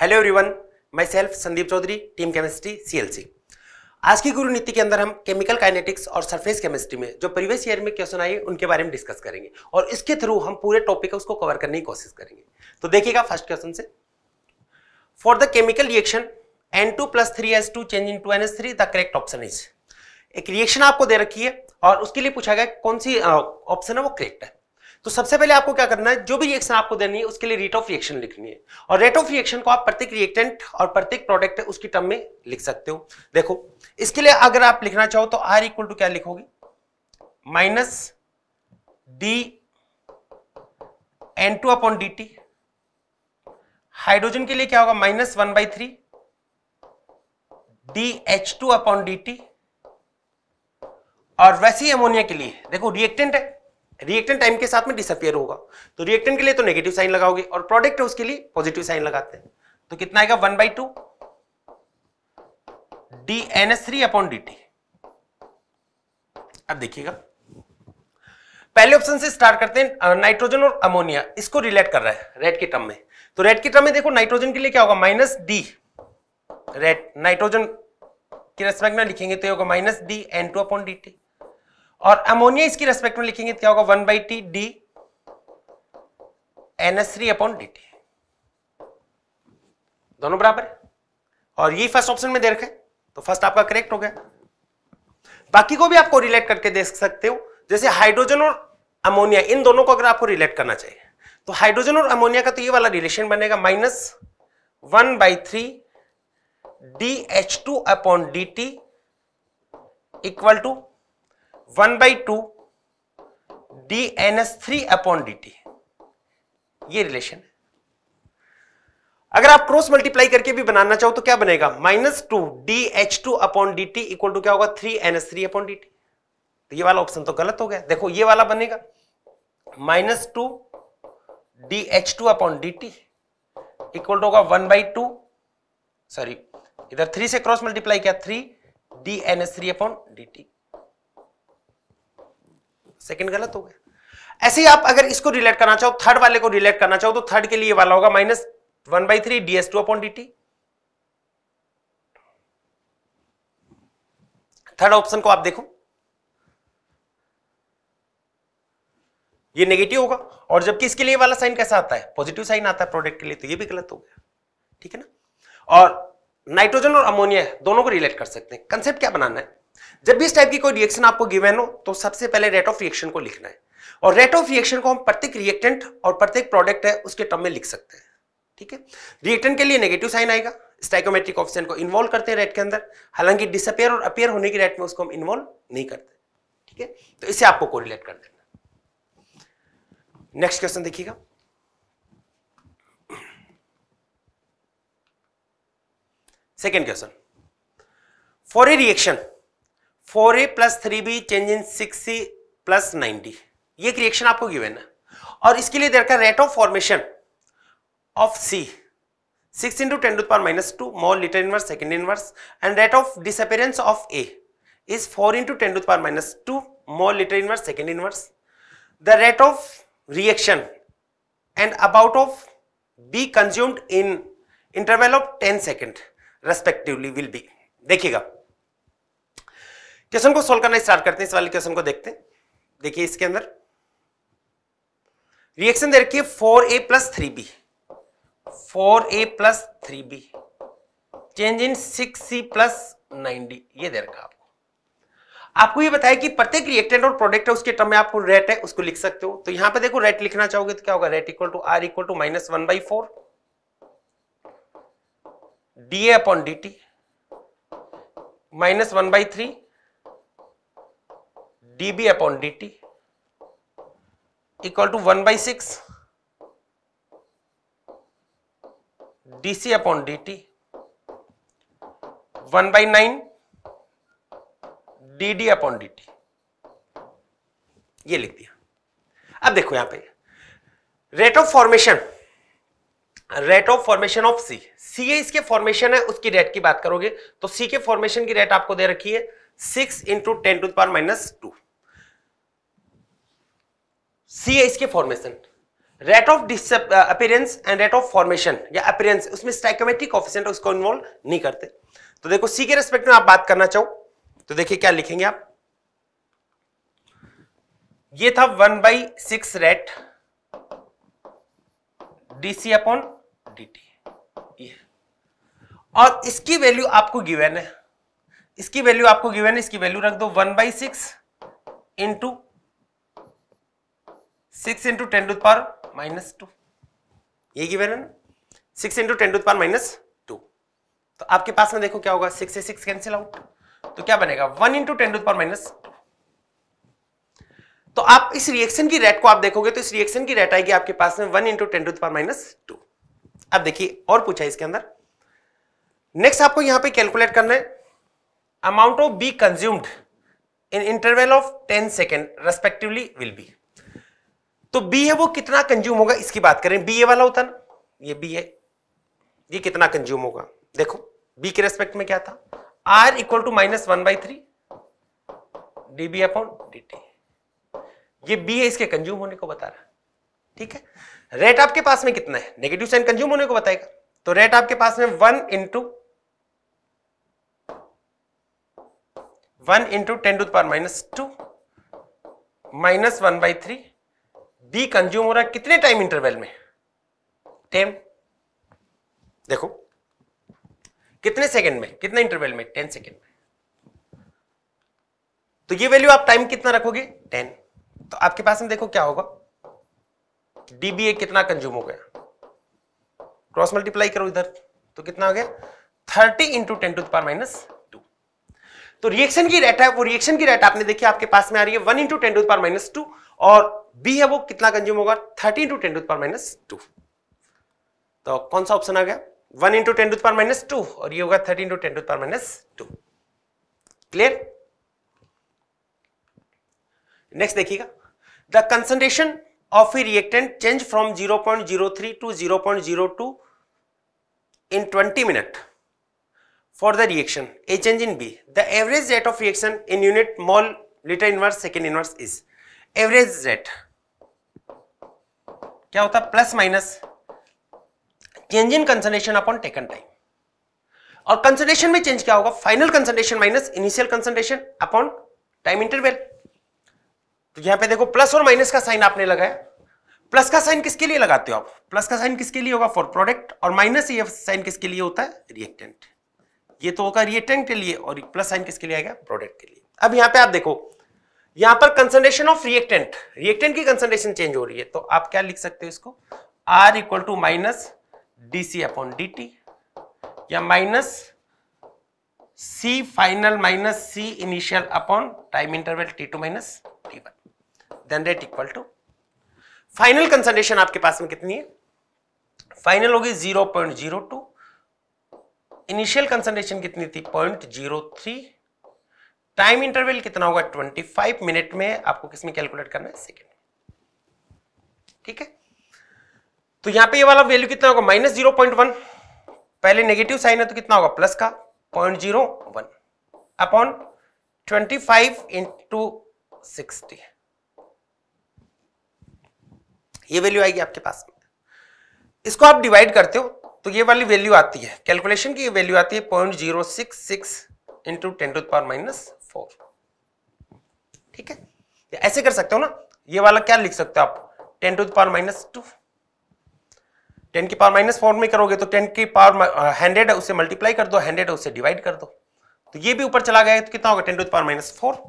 Hello everyone myself Sandeep Chaudhary team chemistry CLC आज की गुरु नीति के अंदर हम केमिकल काइनेटिक्स और सरफेस केमिस्ट्री में जो प्रीवियस ईयर में क्वेश्चन आए उनके बारे में डिस्कस करेंगे और इसके थ्रू हम पूरे टॉपिक को उसको कवर करने की कोशिश करेंगे तो देखिएगा फर्स्ट क्वेश्चन से for the chemical reaction N two plus three S two change in two N S three the correct option is एक रिएक्शन आपको दे रखी है और उसके लिए पूछा गया कौन सी ऑप्शन है वो करेक्ट है तो सबसे पहले आपको क्या करना है जो भी रिएक्शन आपको देनी है उसके लिए रेट ऑफ रिएक्शन लिखनी है और रेट ऑफ रिएक्शन को आप प्रत्येक रिएक्टेंट और प्रत्येक प्रोडक्ट उसकी टर्म में लिख सकते हो देखो इसके लिए अगर आप लिखना चाहो तो आर इक्वल टू क्या लिखोगे minus D N two upon D T hydrogen के लिए क्या होगा minus one by three D H two upon D T और वैसी अमोनिया के लिए देखो रिएक्टेंट है रिएक्टेंट टाइम के साथ में डिसअपियर होगा तो रिएक्टेंट के लिए तो नेगेटिव साइन लगाओगे और प्रोडक्ट है उसके लिए पॉजिटिव साइन लगाते हैं तो कितना आएगा one by two D N S three upon D T अब देखिएगा पहले ऑप्शन से स्टार्ट करते हैं नाइट्रोजन और अमोनिया इसको रिलेट कर रहा है रेड के टर्म में तो रेड के टर्म में देखो नाइट्रोजन के लिए क्या होगा माइनस डी रेड नाइट्रोजन की रेस्पेक्ट में लिखेंगे तो होगा minus D N two upon D T और अमोनिया इसकी रेस्पेक्ट में लिखेंगे क्या होगा one by T D NS three upon D T दोनों बराबर है और ये फर्स्ट ऑप्शन में दे तो फर्स्ट आपका करेक्ट हो गया बाकी को भी आपको रिलेट करके देख सकते हो जैसे हाइड्रोजन और अमोनिया इन दोनों को अगर आपको रिलेट करना चाहिए तो हाइड्रोजन और अमोनिया का तो ये वाला रिलेशन बनेगा minus one by three D H two upon D T equal to one by two D N S three upon D T ये रिलेशन है अगर आप क्रॉस मल्टीप्लाई करके भी बनाना चाहो तो क्या बनेगा minus two D H two upon D T equal to क्या होगा three N S three upon D T तो ये वाला ऑप्शन तो गलत हो गया देखो ये वाला बनेगा minus two D H two upon D T equal to होगा वन बाई टू सॉरी इधर थ्री से क्रॉस मल्टीप्लाई किया three D N S three upon D T second गलत हो गया ऐसे ही आप अगर इसको रिलेट करना चाहो थर्ड वाले को रिलेट करना चाहो तो थर्ड के लिए वाला होगा minus one by three D S two upon D T third option को आप देखो ये नेगेटिव होगा और जबकि इसके लिए वाला साइन कैसा आता है पॉजिटिव साइन आता है प्रोडक्ट के लिए तो ये भी गलत हो गया ठीक है ना और नाइट्रोजन और अमोनिया दोनों को रिलेट कर सकते हैं कंसेप्ट क्या बनाना है जब भी इस टाइप की कोई रिएक्शन आपको गिवेन हो तो सबसे पहले रेट ऑफ रिएक्शन को लिखना है और रेट ऑफ रिएक्शन को हम प्रत्येक रिएक्टेंट और प्रत्येक प्रोडक्ट है उसके टर्म में लिख सकते हैं ठीक है रिएक्टेंट के लिए नेगेटिव साइन आएगा स्टाइकोमेट्रिक ऑप्शन को इन्वॉल्व करते हैं रेट के अंदर हालांकि डिसअपेयर और अपेयर होने की रेट में उसको हम इन्वॉल्व नहीं करते ठीक है तो इसे आपको कोरिलेट कर देना नेक्स्ट क्वेश्चन देखिएगा second question for a reaction four A plus three B change in six plus nine D ये क्रिएक्शन आपको गिवेन है और इसके लिए देखा rate of formation of C six into ten to power minus two mol litre inverse second inverse and rate of disappearance of A is four into ten to power minus two mol litre inverse second inverse the rate of reaction and about of B consumed in interval of ten second respectively will be देखिएगा question को solve करना start करते हैं इस वाले question को देखते हैं देखिए इसके अंदर रिएक्शन दे रखिए four A plus three B four A plus three B change in six C plus nine D ये दे रखा आपको आपको ये बताया कि प्रत्येक रिएक्टेंट और प्रोडक्ट है उसके टर्म में आपको रेट है उसको लिख सकते हो तो यहां पे देखो रेट लिखना चाहोगे तो क्या होगा rate equal to R equal to minus one by four D A upon D T minus one by three D B upon D T equal to one by six D C upon D T one by nine D D upon D T ये लिख दिया अब देखो यहां पे rate of formation rate of formation of C C A इसके formation है उसकी रेट की बात करोगे तो सी के फॉर्मेशन की रेट आपको दे रखी है six into ten to power minus two C है इसके फॉर्मेशन rate of appearance and rate of formation या अपीयरेंस उसमें स्टाइकोमेट्रिक ऑफिसेंट उसको इन्वॉल्व नहीं करते तो देखो सी के रेस्पेक्ट में आप बात करना चाहो तो देखिए क्या लिखेंगे आप ये था one by six rate DC upon DT और इसकी वैल्यू आपको गिवन है इसकी वैल्यू आपको गिवन है इसकी वैल्यू रख दो one by six into six into ten to power minus two ये गिवन है ना six into ten to power minus two तो आपके पास में देखो क्या होगा सिक्स से सिक्स कैंसिल आउट तो क्या बनेगा one into ten to power minus तो आप इस रिएक्शन की रेट को आप देखोगे तो इस रिएक्शन की रेट आएगी आपके पास में one into ten to power minus two अब देखिए और पूछा इसके अंदर नेक्स्ट आपको यहां पे कैलकुलेट करना है amount of B consumed in interval of ten second respectively will be तो बी है वो कितना कंज्यूम होगा इसकी बात करें बी ए वाला होता ना ये बी है ये कितना कंज्यूम होगा देखो बी के रेस्पेक्ट में क्या था R equal to minus one by three D B upon D T ये बी है इसके कंज्यूम होने को बता रहा है ठीक है रेट आपके पास में कितना है नेगेटिव साइन कंज्यूम होने को बताएगा तो रेट आपके पास में one into one into ten to power minus two minus one by three B consume हो रहा है कितने टाइम इंटरवल में टेन देखो कितने सेकंड में कितने इंटरवल में टेन सेकंड में तो ये वैल्यू आप टाइम कितना रखोगे टेन तो आपके पास में देखो क्या होगा डीबीए कितना कंज्यूम हो गया क्रॉस मल्टीप्लाई करो इधर तो कितना हो गया thirty into ten to the minus two तो रिएक्शन की रेट है वो रिएक्शन की रेट आपने देखी आपके पास में आ रही है one into ten to the minus two और बी है वो कितना कंज्यूम होगा thirteen to ten to power minus two तो कौन सा ऑप्शन आ गया one into ten to power minus two और ये होगा thirteen to ten to power minus two clear next देखिएगा the concentration of A reactant change from zero zero point three to zero two in twenty minute for the reaction A change in B the average rate of reaction in unit mol litre inverse second inverse is average rate क्या होता है plus minus change in concentration upon taken time और concentration में change क्या होगा final concentration minus initial concentration upon time interval तो यहां पे देखो प्लस और माइनस का साइन आपने लगाया प्लस का साइन किसके लिए लगाते हो आप प्लस का साइन किसके लिए होगा फॉर प्रोडक्ट और माइनस ये साइन किसके लिए होता है रिएक्टेंट ये तो होगा रिएक्टेंट के लिए और प्लस साइन किसके लिए आएगा प्रोडक्ट के लिए अब यहां पे आप देखो यहां पर कंसनट्रेशन ऑफ रिएक्टेंट रिएक्टेंट की कंसनट्रेशन चेंज हो रही है तो आप क्या लिख सकते हो इसको R equal to minus D C upon D T या minus C final minus C initial upon time interval T two minus T one then rate equal to final concentration आपके पास में कितनी है फाइनल होगी zero point zero two initial concentration कितनी थी point zero three time interval कितना होगा 25 मिनट में आपको किसमें कैलकुलेट करना है सेकेंड ठीक है तो यहां पे ये वाला वैल्यू कितना होगा माइनस जीरो पॉइंट वन पहले नेगेटिव साइन है तो कितना होगा प्लस का point zero one upon twenty five into sixty ये वैल्यू आएगी आपके पास इसको आप डिवाइड करते हो तो ये वाली वैल्यू आती है कैलकुलेशन की वैल्यू आती है point zero six six into ten to power minus four ठीक है ऐसे कर सकते हो ना ये वाला क्या लिख सकते हो आप ten to the power minus two ten की पावर माइनस फोर में करोगे तो टेन की पावर हंड्रेड है उसे मल्टीप्लाई कर दो हंड्रेड है उसे डिवाइड कर दो तो ये भी ऊपर चला गया तो कितना होगा ten to the power minus four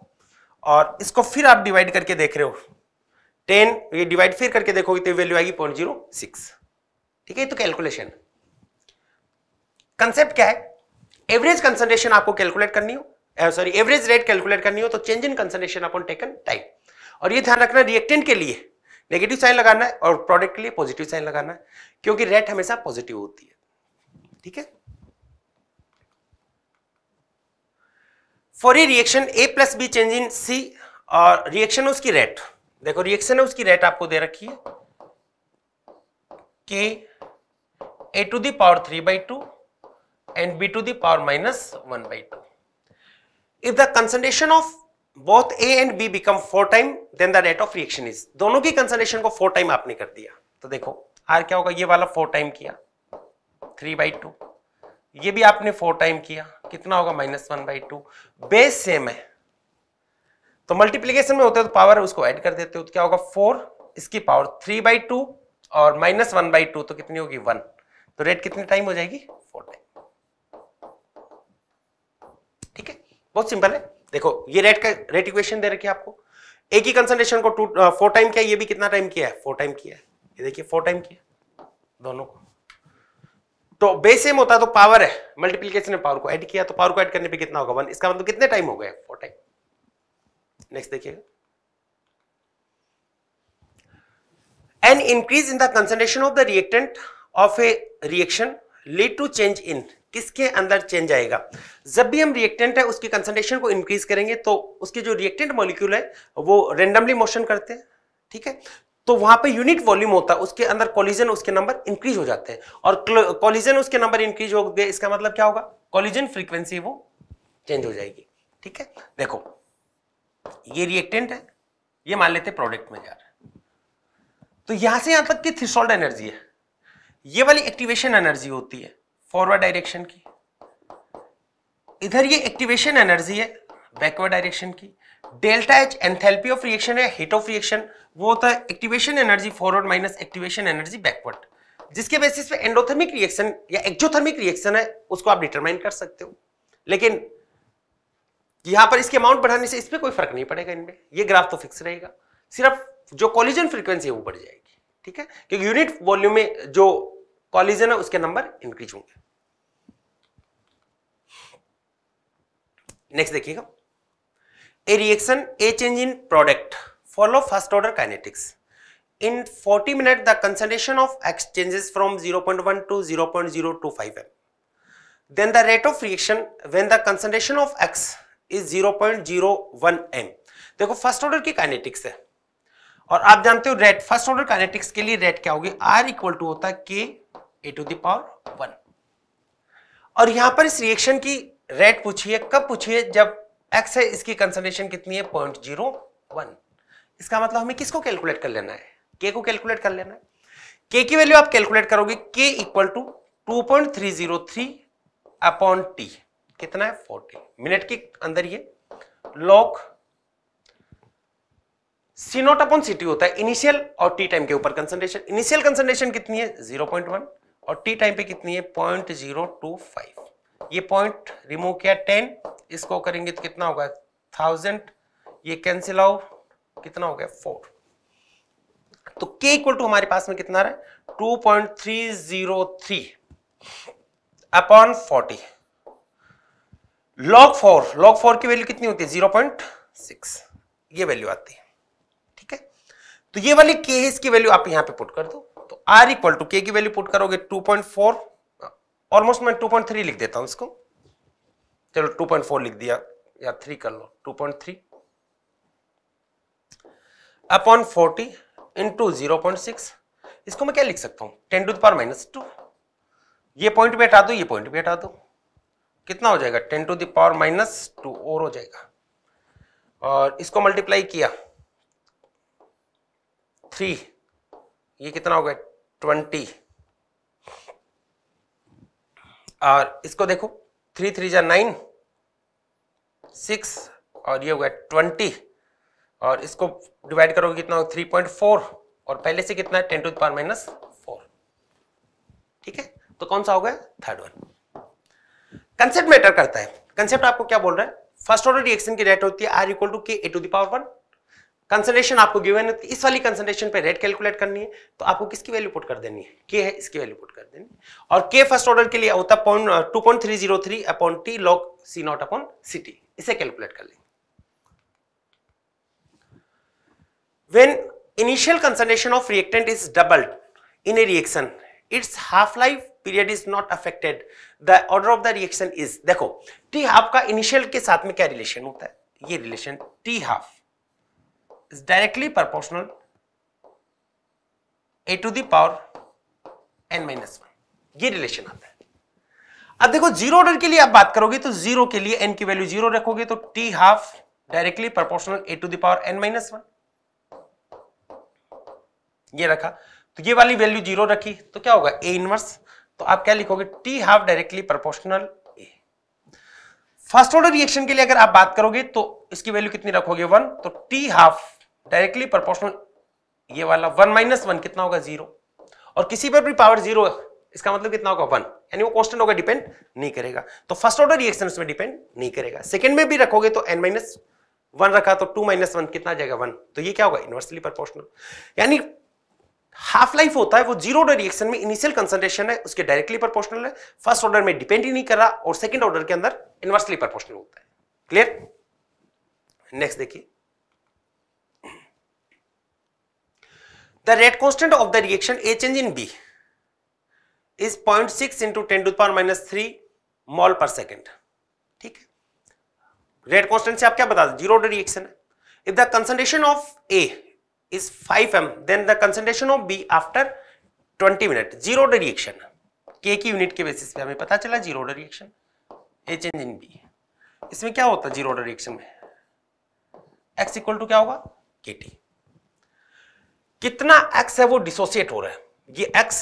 और इसको फिर आप डिवाइड करके देख रहे हो टेन ये डिवाइड फिर करके देखोगे तो वैल्यू आएगी पॉइंट जीरो सिक्स ठीक है तो कैलकुलेशन कंसेप्ट क्या है एवरेज कंसेंट्रेशन आपको कैलकुलेट करनी हो सॉरी एवरेज रेट कैलकुलेट करनी हो तो change in concentration upon taken time और ये ध्यान रखना रिएक्टेंट के लिए नेगेटिव साइन लगाना है और प्रोडक्ट के लिए पॉजिटिव साइन लगाना है क्योंकि रेट हमेशा पॉजिटिव होती है ठीक है for a reaction A plus B change in C और रिएक्शन उसकी रेट देखो रिएक्शन है उसकी रेट आपको दे रखी है कि A to the power three by two and B to the power minus one by two if the concentration of both A and B become four time, then the rate of reaction is. दोनों की concentration को four time आपने कर दिया तो देखो R क्या होगा ये वाला four time किया थ्री बाई टू ये भी आपने फोर टाइम किया कितना होगा minus one by two base same है तो मल्टीप्लीकेशन में होता है तो पावर उसको ऐड कर देते हो तो क्या होगा फोर इसकी पावर थ्री बाई टू और माइनस वन बाई टू तो कितनी होगी वन तो रेट कितनी टाइम हो जाएगी बहुत सिंपल है देखो ये रेट का रेट इक्वेशन दे रखी है आपको एक ही कंसंट्रेशन को टू फोर टाइम किया ये भी कितना टाइम किया है फोर टाइम किया है ये देखिए फोर टाइम किया दोनों को तो बेस सेम होता है तो पावर है मल्टीप्लीकेशन में पावर को ऐड किया तो पावर को ऐड करने पे कितना होगा वन इसका मतलब कितने टाइम हो गए फोर टाइम नेक्स्ट देखिएगा an increase in the concentration of the reactant of a reaction lead to change in किसके अंदर चेंज आएगा जब भी हम रिएक्टेंट है उसकी कंसनट्रेशन को इंक्रीज करेंगे तो उसके जो रिएक्टेंट मॉलिक्यूल है वो रेंडमली मोशन करते हैं ठीक है तो वहां पे यूनिट वॉल्यूम होता है उसके अंदर कॉलिजन उसके नंबर इंक्रीज हो जाते हैं और कॉलिजन उसके नंबर इंक्रीज हो गए इसका मतलब क्या होगा कॉलिजन फ्रीक्वेंसी वो चेंज हो जाएगी ठीक है देखो ये रिएक्टेंट है ये मान लेते प्रोडक्ट में जा रहा है तो यहां से यहां तक की थिसोल्ड एनर्जी है ये वाली एक्टिवेशन एनर्जी होती है फॉरवर्ड डायरेक्शन की इधर ये एक्टिवेशन एनर्जी है बैकवर्ड डायरेक्शन की delta H enthalpy of reaction है हीट ऑफ रिएक्शन वो होता है activation energy forward minus activation energy backward जिसके बेसिस पे एंडोथर्मिक रिएक्शन या एक्जोथर्मिक रिएक्शन है उसको आप डिटरमाइन कर सकते हो लेकिन यहां पर इसके अमाउंट बढ़ाने से इस पर कोई फर्क नहीं पड़ेगा इनमें ये ग्राफ तो फिक्स रहेगा सिर्फ जो कॉलिजन फ्रीक्वेंसी है वो बढ़ जाएगी ठीक है क्योंकि यूनिट वॉल्यूम में जो कॉलिजन है उसके नंबर इंक्रीज होंगे नेक्स्ट देखिएगा a reaction A change in product follow first order kinetics in 40 minute the concentration of X changes from 0.1 to 0.025 m then the rate of reaction when the concentration of X is 0.01 point देखो first order की kinetics है और आप जानते हो rate first order kinetics के लिए rate क्या होगी आर इक्वल टू होता है के ए टू दावर वन और यहां पर इस रिएक्शन की रेट पूछिए कब पूछिए जब एक्स है इसकी कंसनट्रेशन कितनी है पॉइंट जीरो वन इसका मतलब हमें किसको कैलकुलेट कर लेना है के को कैलकुलेट कर लेना है के की वैल्यू आप कैलकुलेट करोगे k equal to two point three zero three upon t कितना है फोर्टी मिनट के अंदर ये log c naught upon c t होता है इनिशियल और टी टाइम के ऊपर कंसनट्रेशन इनिशियल कंसनट्रेशन कितनी है वन और टी टाइम पे कितनी है फाइव ये पॉइंट रिमूव किया टेन इसको करेंगे तो कितना होगा थाउजेंड ये कैंसिल आउट कितना हो गया फोर तो k इक्वल टू हमारे पास में कितना रहा two point three zero three upon forty log four log four की वैल्यू कितनी होती है जीरो पॉइंट सिक्स ये वैल्यू आती है ठीक है तो ये वाली k है इसकी वैल्यू आप यहां पे पुट कर दो तो r इक्वल टू k की वैल्यू पुट करोगे टू पॉइंट फोर ऑलमोस्ट मैं 2.3 लिख देता हूं इसको चलो 2.4 लिख दिया या 3 कर लो 2.3 अपॉन 40 इंटू जीरो इसको मैं क्या लिख सकता हूं ten to the power minus two ये पॉइंट भी हटा दो ये पॉइंट भी हटा दो कितना हो जाएगा ten to the power minus two और हो जाएगा और इसको मल्टीप्लाई किया थ्री ये कितना हो गया ट्वेंटी और इसको देखो थ्री थ्री जा नाइन सिक्स और ये हो गया ट्वेंटी और इसको डिवाइड करोगे कितना थ्री पॉइंट फोर और पहले से कितना है ten to power minus four ठीक है तो कौन सा हो गया थर्ड वन कंसेप्ट मैटर करता है कंसेप्ट आपको क्या बोल रहा है फर्स्ट ऑर्डर रिएक्शन की रेट होती है r equal to k a to the power one concentration आपको गिवन है तो इस वाली कंसंट्रेशन पे रेट कैलकुलेट करनी है तो आपको किसकी वैल्यू पुट कर देनी है के है इसकी वैल्यू पुट कर देनी और के फर्स्ट ऑर्डर के लिए होता है two point three zero three upon t log c naught upon c t इसे कैलकुलेट कर लेंगे when initial concentration of reactant is doubled in a reaction its half life period is not affected the order of the reaction is देखो t half का initial के साथ में क्या relation होता है ये relation t half is directly proportional a to the power n minus one ये रिलेशन आता है अब देखो जीरो ऑर्डर के लिए आप बात करोगे तो जीरो के लिए n की वैल्यू जीरो रखोगे तो t half directly proportional a to the power n minus one ये रखा तो ये वाली वैल्यू जीरो रखी तो क्या होगा a इनवर्स तो आप क्या लिखोगे t half directly proportional a first order reaction के लिए अगर आप बात करोगे तो इसकी वैल्यू कितनी रखोगे वन तो t हाफ डायरेक्टली प्रपोर्शनल ये वाला वन माइनस वन कितना होगा जीरो और किसी पर भी पावर जीरो इसका मतलब कितना होगा वन यानी वो कॉन्स्टेंट होगा डिपेंड नहीं करेगा तो फर्स्ट ऑर्डर रिएक्शन उसमें डिपेंड नहीं करेगा सेकेंड में भी रखोगे तो एन माइनस वन रखा तो टू माइनस वन कितना जाएगा वन तो ये क्या होगा इनवर्सली प्रपोर्शनल यानी हाफ लाइफ होता है वो जीरो ऑर्डर रिएक्शन में इनिशियल कंसंट्रेशन है उसके डायरेक्टली प्रपोर्शनल है फर्स्ट ऑर्डर में डिपेंड ही नहीं कर रहा और सेकंड ऑर्डर के अंदर इनवर्सली प्रपोर्शनल होता है क्लियर नेक्स्ट देखिए The rate constant of the reaction A change in B is 0.6 into 10 to the power minus 3 mole per second ठीक है रेट कॉन्स्टेंट से आप क्या बता दें जीरो रिएक्शन है if the concentration of A is 5 M then the concentration of b after 20 minute zero reaction के की यूनिट के बेसिस पे हमें पता चला zero reaction A change in b इसमें क्या होता है जीरो रिएक्शन में एक्स इक्वल टू क्या होगा के टी कितना एक्स है वो डिसोसिएट हो रहा है ये एक्स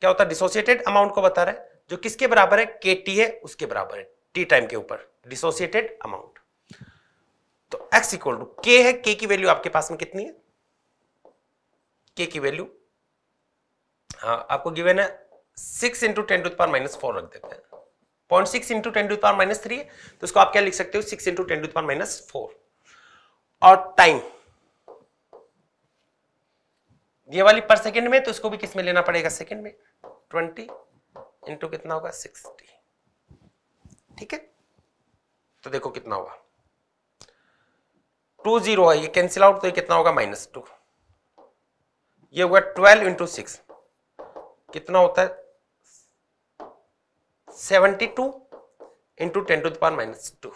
क्या होता है डिसोसिएटेड अमाउंट को बता रहा है जो किसके बराबर है के टी है उसके बराबर है टी टाइम के ऊपर डिसोसिएटेड अमाउंट तो एक्स इक्वल टू के है के की वैल्यू आपके पास में कितनी है के की वैल्यू हाँ आपको गिवेन है six into ten to power minus four रख देते हैं point six into ten to power minus three है तो इसको आप क्या लिख सकते हो six into ten to power minus four और टाइम ये वाली पर सेकेंड में तो इसको भी किस में लेना पड़ेगा सेकेंड में ट्वेंटी इंटू कितना होगा सिक्सटी ठीक है तो देखो कितना होगा टू जीरो है ये कैंसिल आउट तो ये कितना होगा माइनस टू ये हुआ ट्वेल्व इंटू सिक्स कितना होता है seventy two into ten to the power minus two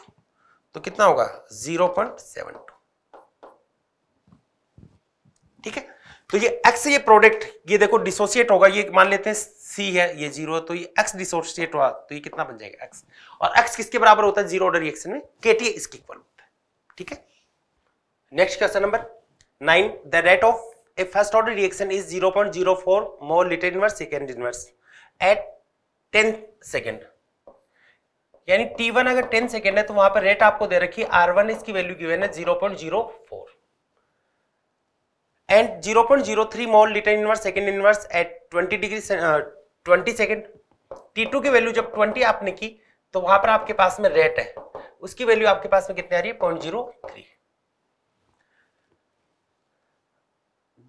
तो कितना होगा जीरो पॉइंट सेवन टू ठीक है तो ये एक्स ये प्रोडक्ट ये देखो डिसोसिएट होगा ये मान लेते हैं सी है ये जीरो है तो ये एक्स डिसोसिएट हुआ तो ये कितना बन जाएगा एक्स और एक्स किसके बराबर होता है जीरो ऑर्डर रिएक्शन में के टी इसके इक्वल होता है ठीक है next question number nine the rate of a first order reaction is zero point zero four mole litre inverse second inverse at ten second यानी टी वन अगर ten second है तो वहां पर रेट आपको दे रखी आर वन इसकी वैल्यू गिवन है zero zero point four and 0.03 mole litre inverse second inverse at 20 degree twenty second t two की वैल्यू जब 20 आपने की तो वहां पर आपके पास में रेट है उसकी वैल्यू आपके पास में कितनी आ रही है point zero three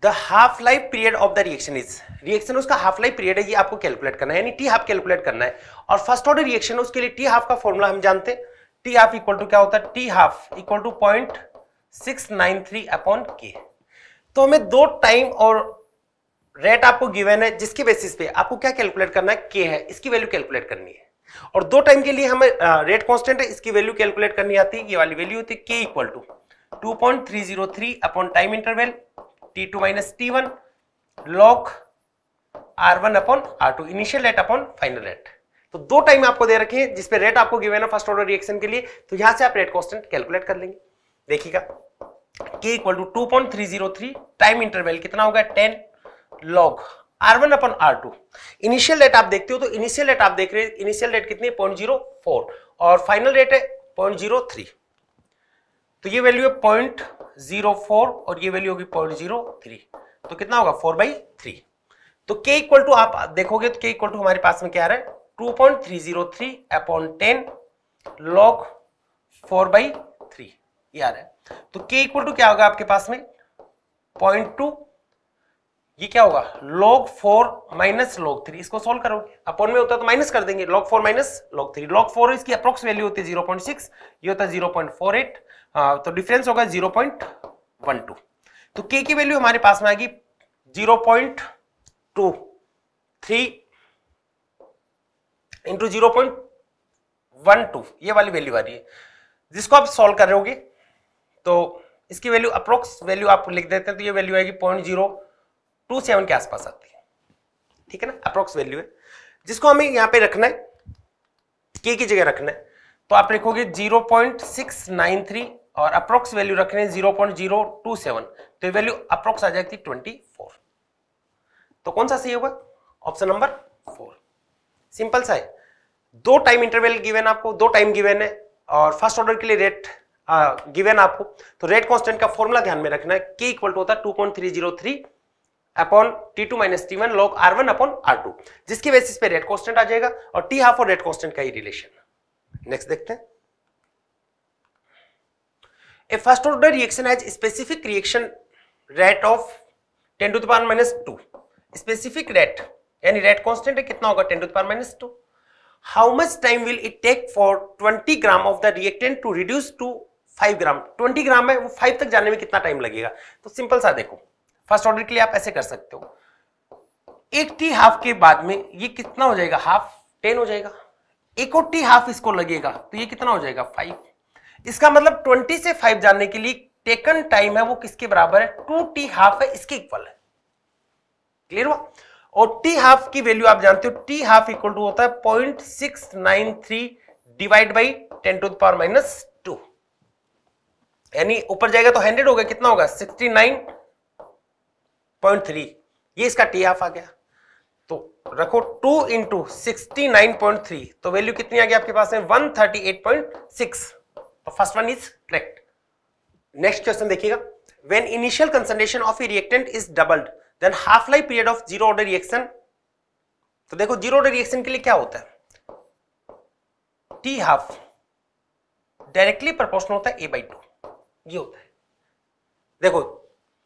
the half life period of the reaction is reaction उसका हाफ लाइफ पीरियड है ये आपको कैलकुलेट करना है यानी टी हाफ कैलकुलेट करना है और फर्स्ट ऑर्डर रिएक्शन है उसके लिए टी हाफ का फॉर्मूला हम जानते हैं टी हाफ इक्वल टू क्या होता है t half equal to point six nine three upon k तो हमें दो टाइम और रेट आपको गिवन है जिसके बेसिस पे आपको क्या कैलकुलेट करना है के है इसकी वैल्यू कैलकुलेट करनी है और दो टाइम के लिए हमें रेट कांस्टेंट है इसकी वैल्यू कैलकुलेट करनी आती है ये वाली वैल्यू होती है k equal to two point three zero three upon time interval T two minus T one log r one upon r two initial rate upon final rate तो दो टाइम आपको दे रखे हैं जिसपे रेट आपको गिवेन है फर्स्ट ऑर्डर रिएक्शन के लिए तो यहां से आप रेट कॉन्स्टेंट कैलकुलेट कर लेंगे देखिएगा k equal to two point three zero three time interval कितना होगा ten log r one upon r two initial rate आप देखते हो तो इनिशियल रेट आप देख रहे हैं इनिशियल रेट कितनी है पॉइंट जीरो फोर और फाइनल रेट है पॉइंट जीरो थ्री तो ये वैल्यू है पॉइंट जीरो फोर और ये वैल्यू होगी पॉइंट जीरो थ्री तो कितना होगा फोर बाई थ्री तो के इक्वल टू आप देखोगे तो के इक्वल टू हमारे पास में क्या आ रहा है two point three zero three upon ten log four by three ये आ रहा है तो के इक्वल टू क्या होगा आपके पास में पॉइंट टू ये क्या होगा log four minus log three इसको सोल्व करो अपॉन में होता है तो माइनस कर देंगे log four minus log three log four इसकी अप्रोक्स वैल्यू होती है जीरो पॉइंट सिक्स ये होता है जीरो पॉइंट फोर एट तो डिफरेंस होगा जीरो पॉइंट वन टू तो के की वैल्यू हमारे पास में आएगी zero point two three into zero point one two ये वाली वैल्यू आ रही है जिसको आप सोल्व कर रहे होगी तो इसकी वैल्यू अप्रोक्स वैल्यू आप लिख देते हैं तो ये वैल्यू आएगी पॉइंट जीरो टू सेवन के आसपास आती है ठीक है ना अप्रोक्स वैल्यू है जिसको हमें यहाँ पे रखना है के की जगह रखना है तो आप लिखोगे zero point six nine three और अप्रोक्स वैल्यू रखने zero point zero two seven तो ये वैल्यू अप्रोक्स आ जाएगी ट्वेंटी फोर तो कौन सा सही होगा ऑप्शन नंबर फोर सिंपल सा है दो टाइम इंटरवल गिवेन आपको दो टाइम गिवेन है और फर्स्ट ऑर्डर के लिए रेट गिवेन हाँ, आपको तो रेट कॉन्स्टेंट का फॉर्मुला ध्यान में रखना है के इक्वल टू होता है two point three zero three upon t two minus T one log r one upon r two जिसके बेसिस पे रेट कॉन्स्टेंट आ जाएगा और टी हाफ और रेट कॉन्स्टेंट का ही रिलेशन नेक्स्ट देखते हैं a first order reaction has specific reaction rate of ten to the power minus two specific rate यानी रेट कॉन्स्टेंट कितना होगा ten to the power minus two how much time will it take for twenty gram of the reactant to reduce to 5 gram 20 gram है वो 5 तक जाने में कितना time लगेगा तो सिंपल सा देखो फर्स्ट ऑर्डर के लिए आप ऐसे कर सकते हो एक टी हाफ के बाद में ये कितना हो जाएगा हाफ टेन हो जाएगा एक और टी हाफ इसको लगेगा तो ये कितना हो जाएगा फाइव इसका मतलब ट्वेंटी से फाइव जाने के लिए टेकन टाइम है वो किसके बराबर है टू टी हाफ है इसके इक्वल है क्लियर हुआ और टी हाफ की वैल्यू आप जानते हो टी हाफ इक्वल टू होता है point six nine three divide by ten to the power minus यानी ऊपर जाएगा तो हंड्रेड होगा कितना होगा सिक्सटी नाइन पॉइंट थ्री ये इसका टी हाफ आ गया तो रखो two into sixty nine point three तो वैल्यू कितनी आ गई आपके पास में one thirty eight point six तो first one is correct next question देखिएगा when initial concentration of A reactant is doubled then half life period of zero order reaction तो देखो जीरो ऑर्डर रिएक्शन के लिए क्या होता है टी हाफ डायरेक्टली प्रपोर्शनल होता है ए बाई टू ये होता है देखो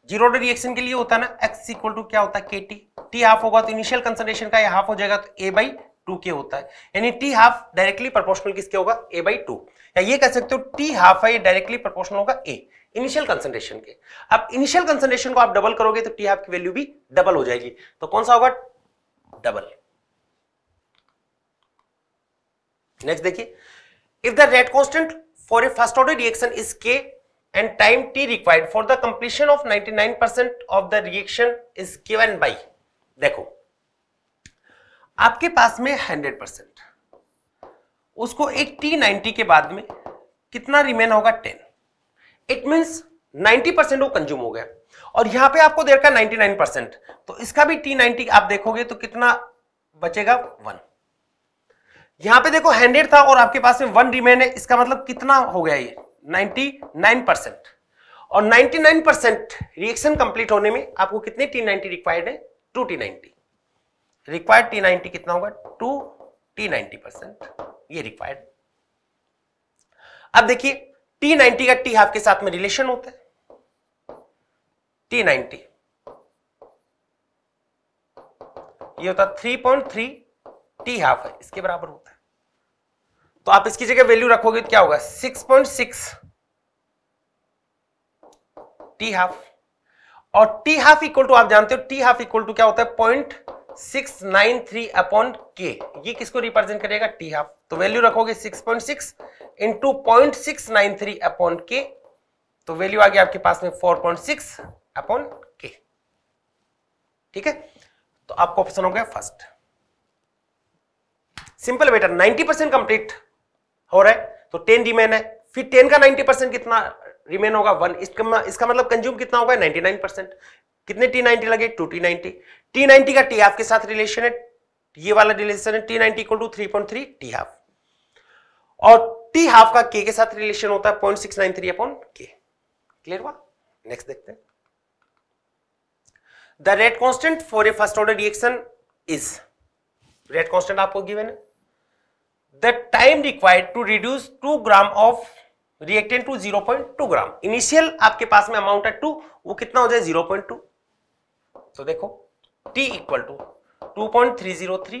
जीरो ऑर्डर रिएक्शन के लिए होता है ना एक्स इक्वल टू क्या होता है के टी टी हाफ होगा तो इनिशियल कंसनट्रेशन का ये हाफ हो जाएगा तो ए बाई टू के होता है यानी टी हाफ डायरेक्टली प्रपोर्शनल किसके होगा ए बाई टू या ये कह सकते हो टी हाफ है ये डायरेक्टली प्रपोर्शनल होगा ए इनिशियल कंसनट्रेशन के अब इनिशियल कंसनट्रेशन को आप डबल करोगे तो टी हाफ की वैल्यू भी डबल हो जाएगी तो कौन सा होगा डबल नेक्स्ट देखिए if the rate constant for a first order reaction is k and time t required for the completion of 99% of the reaction is given by देखो आपके पास में 100% उसको एक 90 के बाद में कितना रिमेन होगा 10 इट मींस 90% परसेंट वो कंज्यूम हो गया और यहां पे आपको देर का 99% तो इसका भी 90 आप देखोगे तो कितना बचेगा वन यहां पे देखो 100 था और आपके पास में वन रिमेन है इसका मतलब कितना हो गया ये 99 परसेंट और 99 परसेंट रिएक्शन कंप्लीट होने में आपको कितने टी नाइनटी रिक्वायर्ड है to t ninety required t ninety कितना होगा टू टी नाइनटी परसेंट ये रिक्वायर्ड अब देखिए टी नाइनटी का टी हाफ के साथ में रिलेशन होता है टी नाइनटी ये होता three point three t half है इसके बराबर होता है तो आप इसकी जगह वैल्यू रखोगे तो क्या होगा 6.6 टी हाफ और टी हाफ इक्वल टू आप जानते हो टी हाफ इक्वल टू क्या होता है point six nine three upon k ये किसको रिप्रेजेंट करेगा टी हाफ तो वैल्यू रखोगे 6.6 point six into point six nine three upon k तो वैल्यू आ गया आपके पास में 4.6 पॉइंट सिक्स अपॉन के ठीक है तो आपको ऑप्शन हो गया फर्स्ट सिंपल बेटा 90% कंप्लीट हो रहा है तो टेन रिमेन है फिर टेन का नाइनटी परसेंट कितना रिमेन होगा वन इसका इसका मतलब कंज्यूम कितना होगा नाइनटी नाइन परसेंट कितने टी नाइनटी लगे to t ninety t ninety का टी हाफ के साथ रिलेशन है ये वाला रिलेशन है t ninety equal to three point three t half और टी हाफ का के के साथ रिलेशन होता है point six nine three upon k clear हुआ नेक्स्ट देखते हैं the rate constant for a first order reaction is rate constant आपको गिवन है the time required to reduce 2 gram of reactant to 0.2 gram initial आपके पास में amount है to वो कितना हो जाए 0.2 तो देखो T equal to 2.303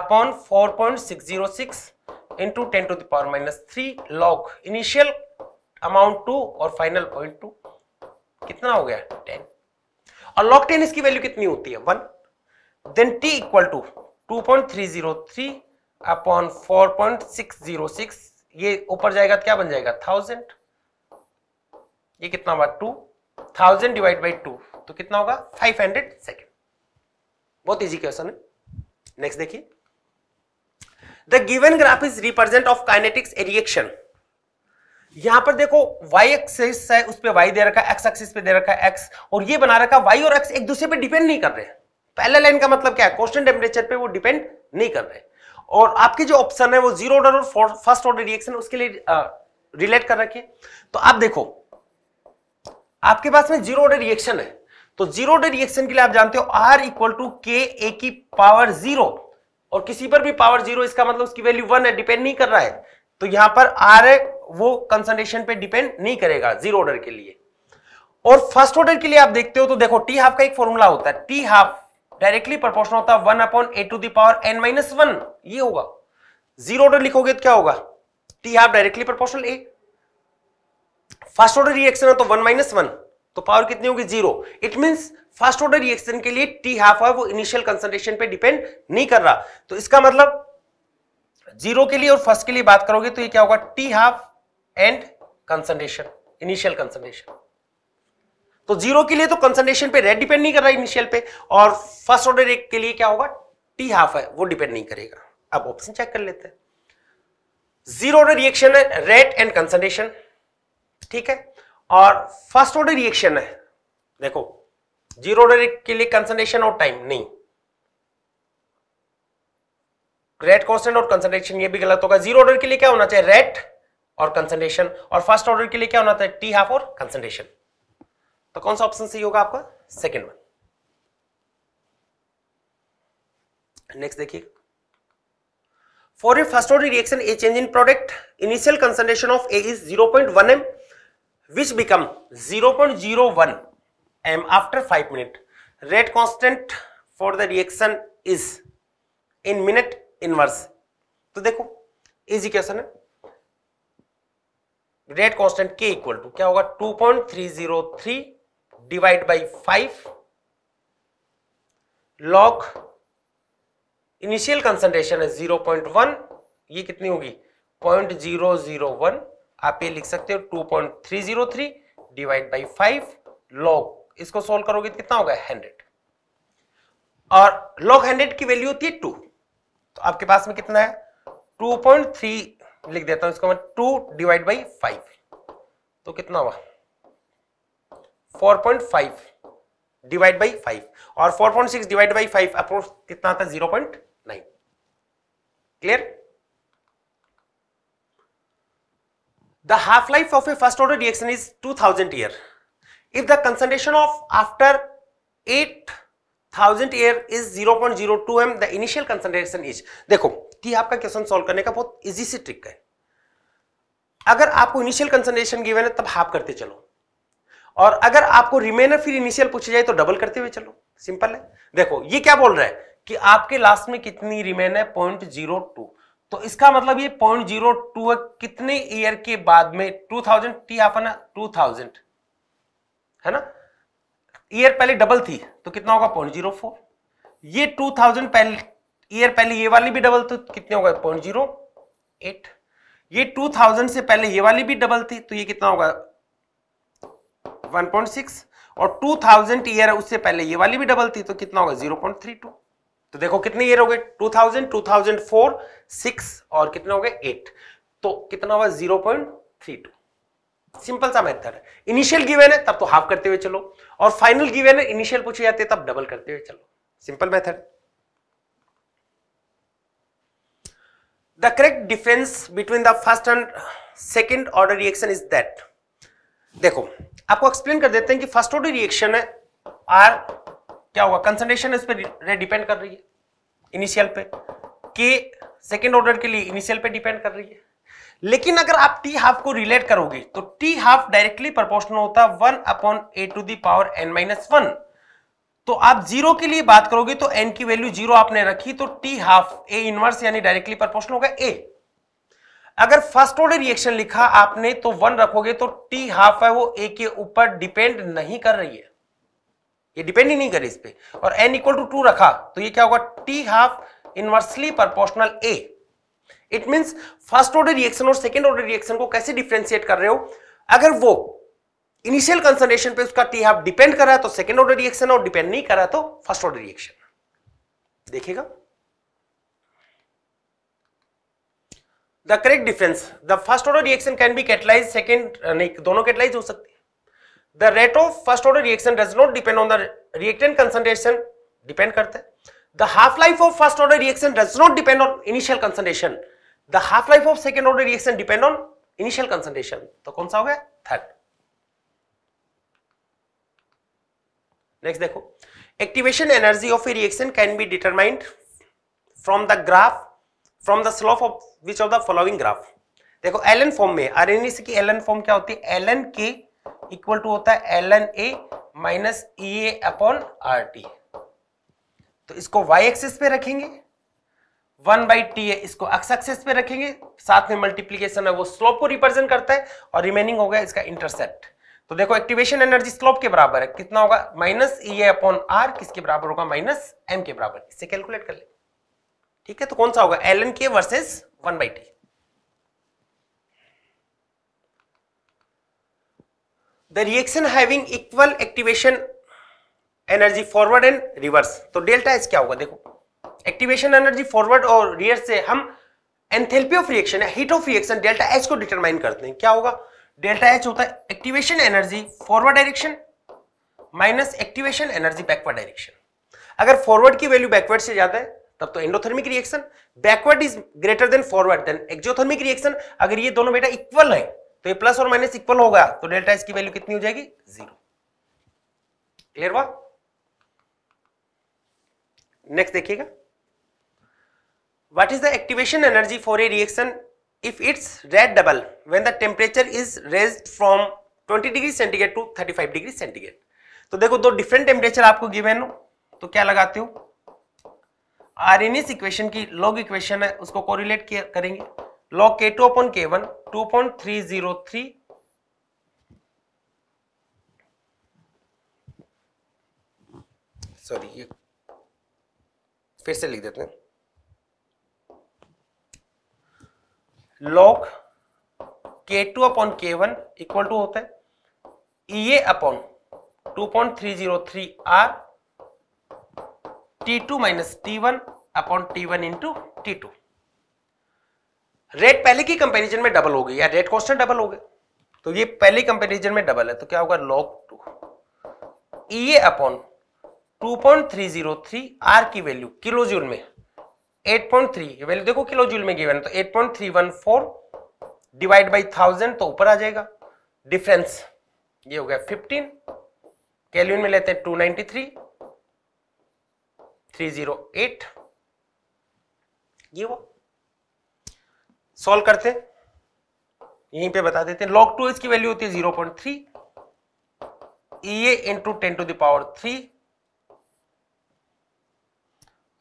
upon 4.606 into ten to the power minus three log initial amount two और फाइनल पॉइंट टू कितना हो गया टेन और लॉग टेन इसकी वैल्यू कितनी होती है one then T equal to 2.303 upon four point six zero six ये ऊपर जाएगा तो क्या बन जाएगा थाउजेंड ये कितना होगा two thousand divide by two तो कितना होगा फाइव हंड्रेड सेकेंड बहुत इजी क्वेश्चन है नेक्स्ट देखिए the given graph is represent of kinetics a reaction यहां पर देखो y एक्सिस है उस पर y दे रखा है x एक्सिस पे दे रखा है x और ये बना रखा y और x एक दूसरे पे डिपेंड नहीं कर रहे पहले लाइन का मतलब क्या है कॉन्स्टेंट टेम्परेचर पे वो डिपेंड नहीं कर रहे और आपके जो ऑप्शन है वो जीरो ऑर्डर और फर्स्ट ऑर्डर रिएक्शन उसके लिए रिलेट कर रखिए तो आप देखो आपके पास में जीरो ऑर्डर रिएक्शन है तो जीरो ऑर्डर रिएक्शन के लिए आप जानते हो आर इक्वल टू के ए की पावर जीरो और किसी पर भी पावर जीरो इसका मतलब उसकी वैल्यू वन है डिपेंड नहीं कर रहा है तो यहां पर आर है वो कंसंट्रेशन पे डिपेंड नहीं करेगा जीरो ऑर्डर के लिए और फर्स्ट ऑर्डर के लिए आप देखते हो तो देखो टी हाफ का एक फॉर्मूला होता है टी हाफ डायरेक्टली प्रपोर्शन होता है one upon a to the power n minus one ये होगा जीरो ऑर्डर लिखोगे तो क्या होगा t half directly proportional a first order reaction है तो वन माइनस वन तो पावर कितनी होगी zero it means first order reaction के लिए टी हाफ है वो इनिशियल कंसंट्रेशन पे डिपेंड नहीं कर रहा तो इसका मतलब जीरो के लिए और फर्स्ट के लिए बात करोगे तो ये क्या होगा t half and concentration initial concentration तो जीरो के लिए तो कंसनट्रेशन पे रेट डिपेंड नहीं कर रहा इनिशियल पे और फर्स्ट ऑर्डर के लिए क्या होगा टी हाफ है वो डिपेंड नहीं करेगा अब ऑप्शन चेक कर लेते हैं जीरो ऑर्डर रिएक्शन है रेड एंड कंसनट्रेशन ठीक है और फर्स्ट ऑर्डर रिएक्शन है देखो जीरो ऑर्डर के लिए कंसनट्रेशन और टाइम नहीं रेट कॉन्स्टेंट और कंसेंट्रेशन ये भी गलत होगा जीरो ऑर्डर के लिए क्या होना चाहिए रेट और कंसनट्रेशन और फर्स्ट ऑर्डर के लिए क्या होना चाहिए टी हाफ और कंसेंट्रेशन तो कौन सा ऑप्शन सही होगा आपका सेकेंड वन नेक्स्ट देखिए for a first order reaction A change in product initial concentration of A is 0.1 point one M which become zero point zero one M after five minute rate constant for the reaction is in minute inverse तो देखो easy question है rate constant k equal to क्या होगा two point three zero three divide by five log initial concentration है zero point one ये कितनी होगी point zero zero one आप ये लिख सकते हो two point three zero three divide by five log इसको सोल्व करोगे तो कितना होगा हंड्रेड और लॉक हंड्रेड की वैल्यू होती है टू तो आपके पास में कितना है टू पॉइंट थ्री लिख देता हूं इसको मैं टू डिवाइड बाई फाइव तो कितना हुआ 4.5 डिवाइड बाई 5 और 4.6 point divide by five approx कितना आता zero point clear the half life of a first order reaction is 2000 thousand year if the concentration of after 8000 thousand year is 0.02 point zero two M the initial concentration is देखो कि आपका question solve करने का बहुत easy से trick है अगर आपको इनिशियल कंसंट्रेशन गिवन है तब हाफ करते चलो और अगर आपको रिमेनर फिर इनिशियल पूछी जाए तो डबल करते हुए चलो सिंपल है देखो ये क्या बोल रहा है कि आपके लास्ट में कितनी रिमेन है पॉइंट जीरो टू तो इसका मतलब ये पॉइंट जीरो टू कितने ईयर के बाद में टू थाउजेंड टी आप ना टू थाउजेंड है ना ईयर पहले डबल थी तो कितना होगा पॉइंट जीरो फोर ये टू थाउजेंड पहले ईयर पहले ये वाली भी डबल तो कितने होगा पॉइंट जीरो एट ये टू थाउजेंड से पहले ये वाली भी डबल थी तो ये कितना होगा 1.6 और 2000 ईयर उससे पहले ये वाली भी डबल थी तो कितना होगा 0.32 तो देखो कितने ईयर हो गए 2000 2004 6 और कितने हो गए 8 तो कितना होगा 0.32 सिंपल सा मेथड है इनिशियल गिवन है तब तो हाफ करते हुए चलो और फाइनल गिवन है इनिशियल पूछे जाते हैं तब डबल करते हुए चलो simple method the correct difference between the first and second order reaction is that देखो आपको एक्सप्लेन कर देते हैं कि फर्स्ट ऑर्डर रिएक्शन है आर क्या होगा कंसनट्रेशन इस पर डिपेंड कर रही है इनिशियल पे के सेकेंड ऑर्डर के लिए इनिशियल पे डिपेंड कर रही है लेकिन अगर आप टी हाफ को रिलेट करोगे तो टी हाफ डायरेक्टली प्रपोर्शनल होता है one upon a to the power n minus one तो आप जीरो के लिए बात करोगे तो एन की वैल्यू जीरो आपने रखी तो टी हाफ ए इनवर्स यानी डायरेक्टली प्रपोर्शनल होगा ए अगर फर्स्ट ऑर्डर रिएक्शन लिखा आपने तो वन रखोगे तो टी हाफ है वो ए के ऊपर डिपेंड नहीं कर रही है ये डिपेंड ही नहीं करे इस पर और एन इक्वल टू टू रखा तो ये क्या होगा t half inversely proportional a it means first order reaction और सेकेंड ऑर्डर रिएक्शन को कैसे डिफ्रेंशिएट कर रहे हो अगर वो इनिशियल कंसनट्रेशन पे उसका टी हाफ डिपेंड कर रहा है तो सेकेंड ऑर्डर रिएक्शन और डिपेंड नहीं कर रहा है तो फर्स्ट ऑर्डर रिएक्शन देखिएगा the correct difference the first order reaction can be catalyse second नहीं दोनों कैटलाइज हो सकती हैं the rate of first order reaction does not depend on the reactant concentration depend करता है the half life of first order reaction does not depend on initial concentration the half life of second order reaction depend on initial concentration तो कौन सा हो गया third next देखो activation energy of a reaction can be determined from the graph from the slope of which of the following graph देखो L N form में Arrhenius की L N form क्या होती है L N k equal to होता है L N A minus E A upon R T तो इसको वाई एक्सिस पे रखेंगे वन बाई टी ए इसको एक्स एक्सिस पे रखेंगे साथ में मल्टीप्लीकेशन है वो स्लोप को रिप्रेजेंट करता है और रिमेनिंग होगा इसका इंटरसेप्ट तो देखो एक्टिवेशन एनर्जी स्लोप के बराबर है कितना होगा minus E A upon R किसके बराबर होगा माइनस एम के बराबर इससे कैलकुलेट कर ले ठीक है तो कौन सा होगा L N k versus one by T the reaction having equal activation energy forward and reverse तो डेल्टा एस क्या होगा देखो एक्टिवेशन एनर्जी फॉरवर्ड और रिवर्स से हम एंथेल्पी ऑफ रिएक्शन या heat of reaction delta H को डिटरमाइन करते हैं क्या होगा डेल्टा एच होता है activation energy forward direction minus activation energy backward direction अगर फॉरवर्ड की वैल्यू बैकवर्ड से ज्यादा है तब तो endothermic reaction backward is greater than forward then exothermic reaction अगर ये दोनों बेटा इक्वल है तो ये प्लस और माइनस इक्वल होगा तो डेल्टा एस की वैल्यू कितनी हो जाएगी जीरो क्लियर हुआ नेक्स्ट देखिएगा what is the activation energy for a reaction if its rate double when the temperature is raised from 20 degree centigrade to 35 degree centigrade तो देखो दो डिफरेंट टेम्परेचर आपको गिवेन हो तो क्या लगाते हो आरएनएस इक्वेशन की लॉग इक्वेशन है उसको कोरिलेट करेंगे log k two upon k one two point three zero three sorry ये फिर से लिख देते हैं log k two upon k one equal to होता है E A upon two point three zero three R T two minus T one upon T one into T two rate पहले की कंपेरिजन में डबल हो गई या rate constant double हो गए तो ये पहले कंपेरिजन में डबल है तो क्या होगा log two E upon two point three zero three R की वैल्यू किलो जूल में एट 8.3 ये वैल्यू देखो किलो जूल में गिवन तो eight point three one four divide by thousand तो ऊपर आ जाएगा डिफरेंस ये हो गया फिफ्टीन कैल्विन में लेते हैं टू नाइनटी थ्री 308 ये वो सॉल्व करते यहीं पे बता देते हैं लॉग टू इसकी वैल्यू होती है zero point three into ten to the power three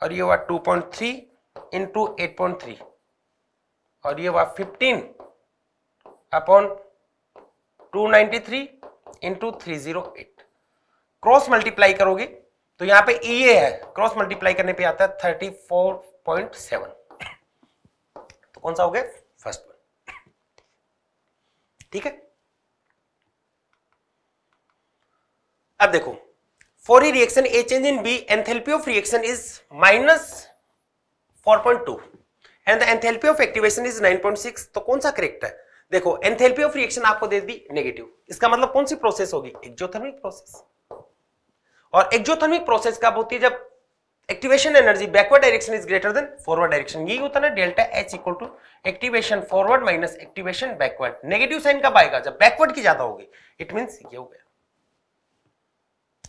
और ये हुआ two point three into eight point three और ये हुआ fifteen upon two ninety three into three zero eight cross multiply करोगे तो यहां पे ए e है क्रॉस मल्टीप्लाई करने पे आता है थर्टी फोर पॉइंट सेवन तो कौन सा हो गया फर्स्ट वन ठीक है अब देखो for the reaction A change in B enthalpy of reaction is minus four point two and the enthalpy of activation is nine point six तो कौन सा करेक्ट है देखो एंथेल्पी ऑफ रिएक्शन आपको दे दी नेगेटिव इसका मतलब कौन सी प्रोसेस होगी एक्जोथर्मिक प्रोसेस और एक्जोथर्मिक प्रोसेस कब होती है जब activation energy backward direction is greater than forward direction यही होता है delta H equal to activation forward minus activation backward negative sign कब आएगा जब बैकवर्ड की ज्यादा होगी इट मीन्स ये हो गया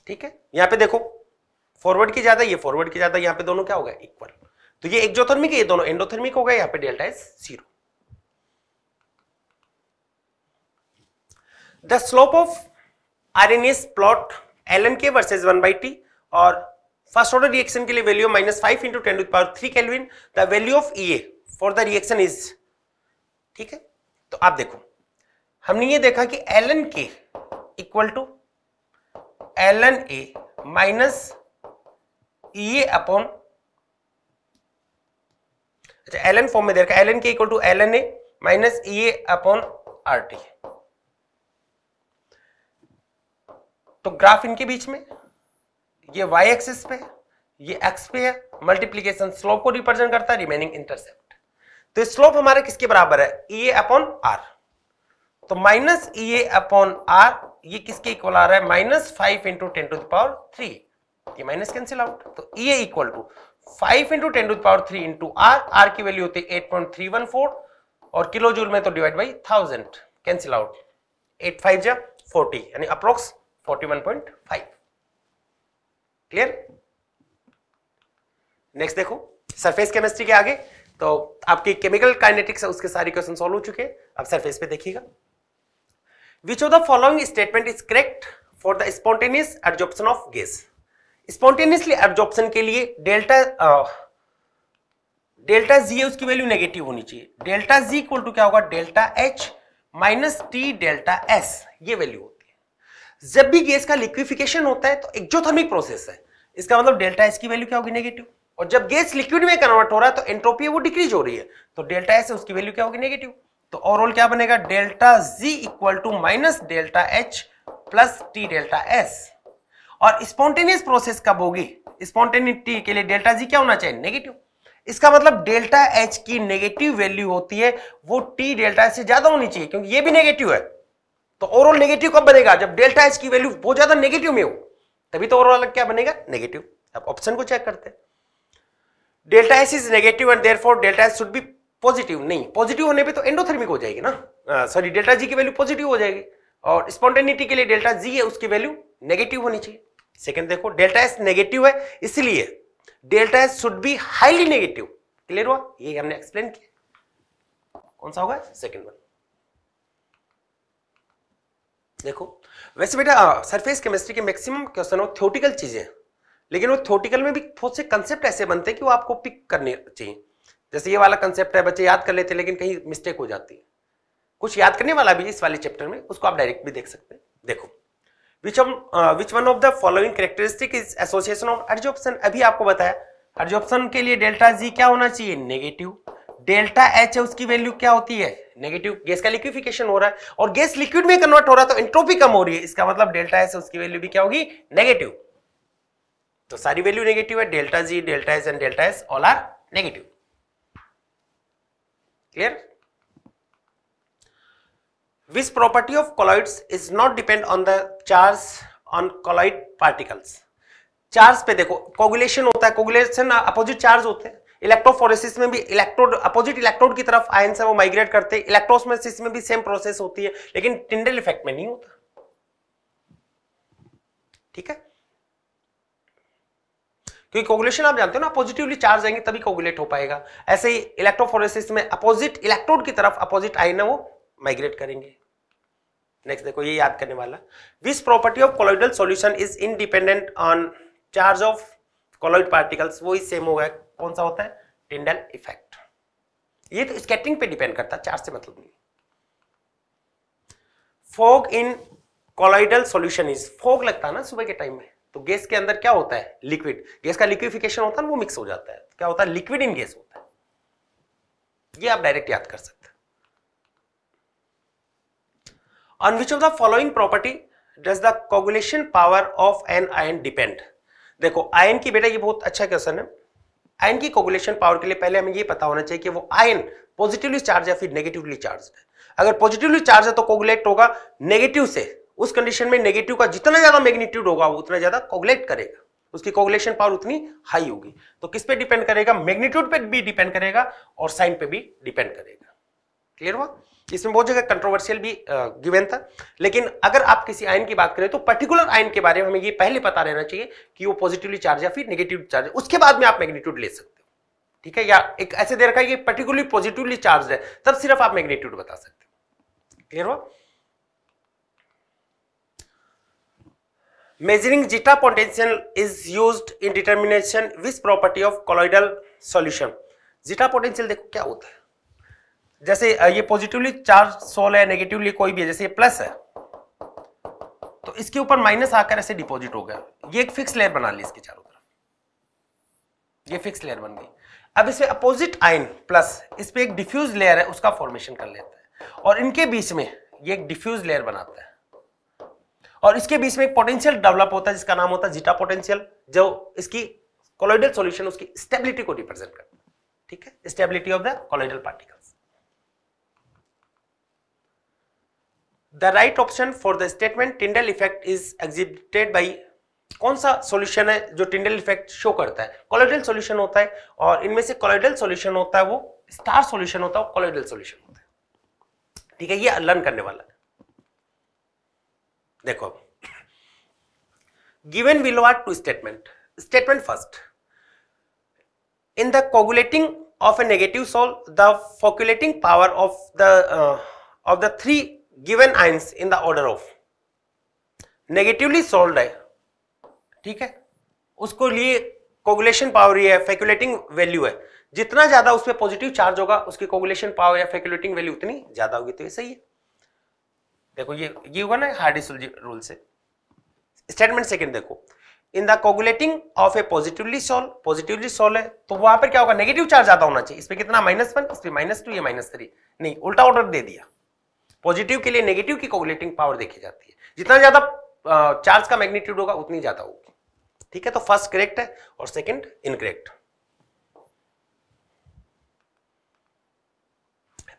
ठीक है यहां पे देखो फॉरवर्ड की ज्यादा ये फॉरवर्ड की ज्यादा यहां पे दोनों क्या हो गया इक्वल तो ये एक्जोथर्मिक ये दोनों एंडोथर्मिक हो गया यहां पे delta H zero the slope of RNA's plot L N k versus one by T और फर्स्ट ऑर्डर रिएक्शन के लिए value minus five into ten power three kelvin the value of E A for the reaction is ठीक है तो आप देखो हमने ये देखा कि L N k equal to L N A minus E A upon अच्छा एल एन फॉर्म में देखा L N k equal to L N A minus E A upon R T तो ग्राफ इनके बीच में ये y एक्सिस पे ये x पे है मल्टीप्लीकेशन स्लोप को रिप्रेजेंट करता है रिमेनिंग इंटरसेप्ट तो स्लोप हमारे किसके बराबर है ए अपॉन आर तो माइनस ए अपॉन आर ये किसके इक्वल आ रहा है minus five into ten to the power three ये माइनस कैंसिल आउट तो A equal to five into ten to the power three into R R की वैल्यू होती है eight point three one four और किलो जूल में तो divide by thousand cancel out eight five जा forty यानी approx 41.5 clear next देखो surface chemistry के आगे तो आपकी केमिकल काइनेटिक्स उसके सारे क्वेश्चन सॉल्व हो चुके हैं अब सरफेस पे देखिएगा which of the following statement is correct for the spontaneous absorption of gas spontaneously absorption के लिए डेल्टा डेल्टा जी है उसकी वैल्यू नेगेटिव होनी चाहिए डेल्टा जी इक्वल टू क्या होगा delta H minus T delta S ये वैल्यू जब भी गैस का लिक्विफिकेशन होता है तो एक्जोथर्मिक प्रोसेस है इसका मतलब डेल्टा एस की वैल्यू क्या होगी नेगेटिव और जब गैस लिक्विड में कन्वर्ट हो रहा है तो एंट्रोपी वो डिक्रीज हो रही है तो डेल्टा एस उसकी वैल्यू क्या होगी नेगेटिव तो ओवरऑल क्या बनेगा delta G equal to minus delta H plus T delta S और स्पॉन्टेनियस प्रोसेस कब होगी स्पॉन्टेनिटी के लिए डेल्टा जी क्या होना चाहिए नेगेटिव इसका मतलब डेल्टा एच की नेगेटिव वैल्यू होती है वो टी डेल्टा से ज्यादा होनी चाहिए क्योंकि ये भी नेगेटिव है तो ओवरऑल नेगेटिव कब बनेगा जब डेल्टा एच की वैल्यू बहुत ज्यादा नेगेटिव में हो तभी तो ओवरऑल क्या बनेगा नेगेटिव अब ऑप्शन को चेक करते हैं delta S is negative and for delta S should be positive नहीं पॉजिटिव होने पे तो एंडोथर्मिक हो जाएगी ना सॉरी डेल्टा जी की वैल्यू पॉजिटिव हो जाएगी और स्पॉन्टेनिटी के लिए डेल्टा जी है उसकी वैल्यू नेगेटिव होनी चाहिए सेकंड देखो डेल्टा एस नेगेटिव है इसलिए delta S should be highly negative clear हुआ ये हमने एक्सप्लेन किया कौन सा होगा सेकंड वन देखो वैसे बेटा सरफेस केमिस्ट्री के मैक्सिमम क्वेश्चन हो थ्योटिकल चीज़ें लेकिन वो थ्योटिकल में भी बहुत से कंसेप्ट ऐसे बनते हैं कि वो आपको पिक करने चाहिए जैसे ये वाला कंसेप्ट है बच्चे याद कर लेते हैं लेकिन कहीं मिस्टेक हो जाती है कुछ याद करने वाला भी इस वाले चैप्टर में उसको आप डायरेक्ट भी देख सकते हैं देखो which which one of the following characteristic is association of adsorption अभी आपको बताया एडजॉप्शन के लिए डेल्टा जी क्या होना चाहिए नेगेटिव डेल्टा एच है उसकी वैल्यू क्या होती है नेगेटिव गैस का लिक्विफिकेशन हो रहा है और गैस लिक्विड में कन्वर्ट हो रहा है तो एंट्रोपी कम हो रही है इसका मतलब डेल्टा एच उसकी वैल्यू भी क्या होगी नेगेटिव तो सारी वैल्यू नेगेटिव है delta G delta S and delta S all are negative clear which property of colloids is not depend on the charge on colloid particles charge पे देखो coagulation होता है कोगुलेशन अपोजिट चार्ज होते हैं electrophoresis में भी electrode opposite electrode की तरफ आयन से वो माइग्रेट करते हैं इलेक्ट्रोस्मेसिस में भी सेम प्रोसेस होती है लेकिन टिंडल इफेक्ट में नहीं होता ठीक है क्योंकि कोगुलेशन आप जानते हो ना पॉजिटिवली चार्ज आएंगे तभी कोगुलेट हो पाएगा ऐसे ही इलेक्ट्रोफोरेसिस में अपोजिट इलेक्ट्रोड की तरफ अपोजिट आयन है वो माइग्रेट करेंगे नेक्स्ट देखो ये याद करने वाला this property of colloidal solution is independent on charge of colloid particles वो ही सेम होगा कौन सा होता है टिंडल इफेक्ट ये तो स्केटिंग पे डिपेंड करता है चार से मतलब नहीं fog in colloidal solution is fog लगता है ना सुबह के टाइम में तो गैस के अंदर क्या होता है लिक्विड गैस का लिक्विफिकेशन होता है ना वो मिक्स हो जाता है क्या होता है लिक्विड इन गैस होता है ये आप डायरेक्ट याद कर सकते on which of the following property does the coagulation power of an ion depend देखो आयन की बेटा ये बहुत अच्छा क्वेश्चन है आयन की कोगुलेशन पावर के लिए पहले हमें यह पता होना चाहिए कि वो आयन पॉजिटिवली चार्ज या फिर नेगेटिवली चार्ज है अगर पॉजिटिवली चार्ज है तो कोगुलेट होगा नेगेटिव से उस कंडीशन में नेगेटिव का जितना ज्यादा मैग्नीट्यूड होगा वो उतना ज्यादा कोगुलेट करेगा उसकी कोगुलेशन पावर उतनी हाई होगी तो किस पे डिपेंड करेगा मैग्नीट्यूड पे भी डिपेंड करेगा और साइन पे भी डिपेंड करेगा क्लियर हुआ इसमें बहुत जगह कंट्रोवर्शियल भी गिवन था लेकिन अगर आप किसी आयन की बात करें तो पर्टिकुलर आयन के बारे में हमें ये पहले पता रहना चाहिए कि वो पॉजिटिवली चार्ज या फिर नेगेटिव चार्ज है उसके बाद में आप मैग्नीट्यूड ले सकते हो ठीक है या एक ऐसे दे रखा है कि पर्टिकुलरली पॉजिटिवली चार्ज है तब सिर्फ आप मैग्नीट्यूड बता सकते हो क्लियर हुआ measuring zeta potential is use in determination which property of colloidal solution zeta potential देखो क्या होता है जैसे ये पॉजिटिवली चार्ज सोल है नेगेटिवली कोई भी है जैसे ये प्लस है तो इसके ऊपर माइनस आकर ऐसे डिपॉजिट हो गया ये एक फिक्स लेयर बना ली इसके चारों तरफ ये फिक्स लेयर बन गई अब इसमें अपोजिट आयन प्लस इस पर एक डिफ्यूज लेयर है उसका फॉर्मेशन कर लेता है और इनके बीच में ये एक डिफ्यूज लेयर बनाता है और इसके बीच में एक पोटेंशियल डेवलप होता है जिसका नाम होता है जीटा पोटेंशियल जो इसकी कोलोइडल सॉल्यूशन उसकी स्टेबिलिटी को रिप्रेजेंट करता है ठीक है stability of the colloidal particle the right option for the statement Tyndall effect is exhibited by कौन सा सॉल्यूशन है जो टिंडल इफेक्ट शो करता है कॉलोइडल सॉल्यूशन होता है और इनमें से कॉलोइडल सॉल्यूशन होता है वो स्टार सॉल्यूशन होता है वो कॉलोइडल सॉल्यूशन होता है ठीक है ये लर्न करने वाला है देखो अब given below are two statement statement first in the coagulating of a negative sole the foculating power of the uh, of the given ions in the order of negatively sold है ठीक है उसको लिए कोगुलेशन पावर ही है फेकुलेटिंग value है जितना ज्यादा उसमें पॉजिटिव चार्ज होगा उसकी कोगुलेशन पावर या फेकुलेटिंग वैल्यू उतनी ज्यादा होगी तो ये सही है देखो ये ये हुआ ना हार्डिस रूल से स्टेटमेंट सेकेंड देखो in the coagulating of a positively sol positively sol है तो वहां पर क्या होगा नेगेटिव चार्ज ज्यादा होना चाहिए इसमें कितना माइनस वन इसमें माइनस टू या माइनस थ्री नहीं उल्टा ऑर्डर दे दिया पॉजिटिव के लिए नेगेटिव की कोगुलेटिंग पावर देखी जाती है जितना ज्यादा चार्ज का मैग्नीट्यूड होगा उतनी ज्यादा होगी ठीक है तो फर्स्ट करेक्ट है और second incorrect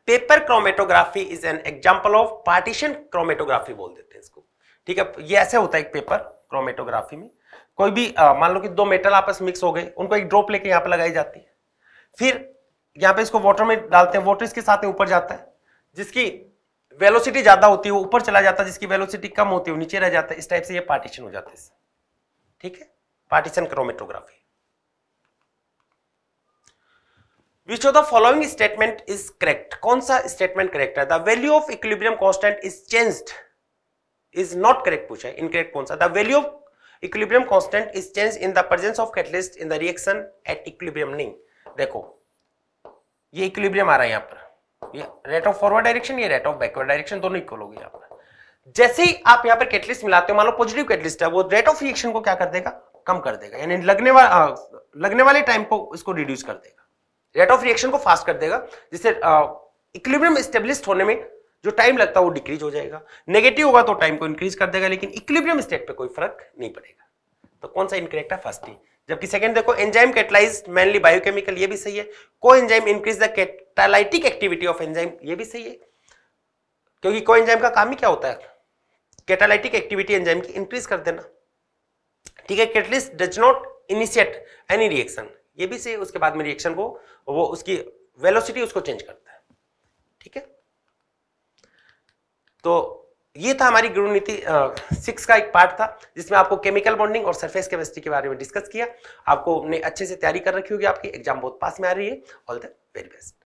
paper chromatography is an example of partition chromatography बोल देते हैं इसको ठीक है ये ऐसे होता है एक पेपर क्रोमेटोग्राफी में कोई भी मान लो कि दो मेटल आपस मिक्स हो गए उनको एक ड्रॉप लेके यहाँ पे लगाई जाती है फिर यहाँ पे इसको वाटर में डालते हैं वाटर इसके साथ ऊपर जाता है जिसकी वेलोसिटी ज्यादा होती है वो ऊपर चला जाता है जिसकी वेलोसिटी कम होती है वो नीचे रह जाता है इस टाइप से ये पार्टीशन हो जाते हैं ठीक है partition chromatography which of the following statement is correct कौन सा स्टेटमेंट करेक्ट है the value of equilibrium constant is changed is not correct पूछा है इनकरेक्ट कौन सा the value of equilibrium constant is change in the presence of catalyst in the reaction at equilibrium नहीं देखो ये इक्विलिब्रियम आ रहा है यहां पर रेट ऑफ फॉरवर्ड डायरेक्शन ये रेट ऑफ बैकवर्ड डायरेक्शन दोनों इक्वल हो गया आपका जैसे ही आप यहाँ पर कैटलिस्ट मिलाते हो मान लो पॉजिटिव कैटलिस्ट है वो रेट ऑफ रिएक्शन को क्या कर देगा कम कर देगा यानी लगने वाला लगने वाले टाइम को इसको रिड्यूस कर देगा रेट ऑफ रिएक्शन को फास्ट कर देगा जिससे इक्विलिब्रियम स्टेब्लिश होने में जो टाइम लगता है वो डिक्रीज हो जाएगा नेगेटिव होगा तो टाइम को इंक्रीज कर देगा लेकिन इक्विलिब्रियम स्टेट पे कोई फर्क नहीं पड़ेगा तो कौन सा इनकरेक्ट है फर्स्ट ही जबकि सेकंड देखो एंजाइम कैटलाइज मेनली बायोकेमिकल ये भी सही है को enzyme increase the catalytic activity of enzyme ये भी सही है क्योंकि को एंजाइम का काम ही क्या होता है कैटालाइटिक एक्टिविटी एंजाइम की इंक्रीज कर देना ठीक है catalyst does not initiate any reaction ये भी सही है उसके बाद में रिएक्शन को वो उसकी वेलोसिटी उसको चेंज करता है ठीक है तो ये था हमारी गुरु नीति सिक्स का एक पार्ट था जिसमें आपको केमिकल बॉन्डिंग और सरफेस केमिस्ट्री के बारे में डिस्कस किया आपको ने अच्छे से तैयारी कर रखी होगी आपकी एग्जाम बहुत पास में आ रही है ऑल द वेरी बेस्ट